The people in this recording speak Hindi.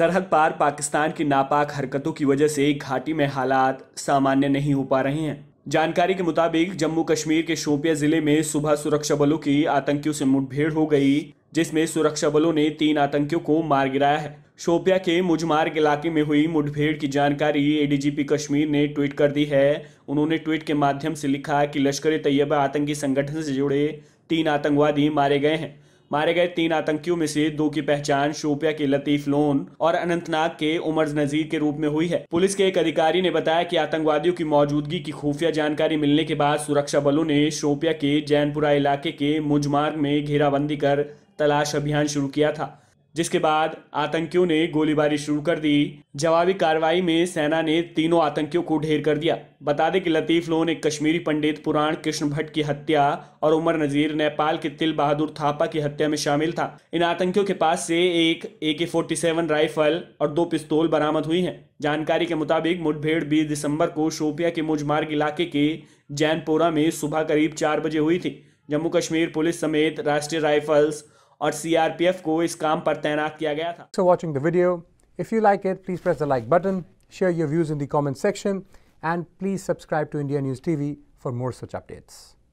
सरहद पार पाकिस्तान की नापाक हरकतों की वजह से घाटी में हालात सामान्य नहीं हो पा रहे हैं जानकारी के मुताबिक जम्मू कश्मीर के शोपिया जिले में सुबह सुरक्षा बलों की आतंकियों से मुठभेड़ हो गई जिसमें सुरक्षा बलों ने तीन आतंकियों को मार गिराया है शोपिया के मुजमार्ग इलाके में हुई मुठभेड़ की जानकारी एडीजीपी कश्मीर ने ट्वीट कर दी है उन्होंने ट्वीट के माध्यम से लिखा कि लश्कर तैयबा आतंकी संगठन से जुड़े तीन आतंकवादी मारे गए हैं मारे गए तीन आतंकियों में से दो की पहचान शोपिया के लतीफ लोन और अनंतनाग के उमर नजीर के रूप में हुई है पुलिस के एक अधिकारी ने बताया कि आतंकवादियों की मौजूदगी की खुफिया जानकारी मिलने के बाद सुरक्षा बलों ने शोपिया के जैनपुरा इलाके के मुजमार्ग में घेराबंदी कर तलाश अभियान शुरू किया था जिसके बाद आतंकियों ने गोलीबारी शुरू कर दी जवाबी कार्रवाई में सेना ने तीनों आतंकियों को ढेर कर दिया बता दें कि लतीफ लोन एक कश्मीरी पंडित पुराण कृष्ण भट्ट की हत्या और उमर नजीर नेपाल के तिल बहादुर थापा की हत्या में शामिल था इन आतंकियों के पास से एक ए के फोर्टी सेवन राइफल और दो पिस्तौल बरामद हुई है जानकारी के मुताबिक मुठभेड़ बीस दिसंबर को शोपिया के मुजमार्ग इलाके के जैनपोरा में सुबह करीब चार बजे हुई थी जम्मू कश्मीर पुलिस समेत राष्ट्रीय राइफल्स और सीआरपीएफ को इस काम पर तैनात किया गया था so watching the video if you like it please press the like button share your views in the comment section and please subscribe to India news TV for more such updates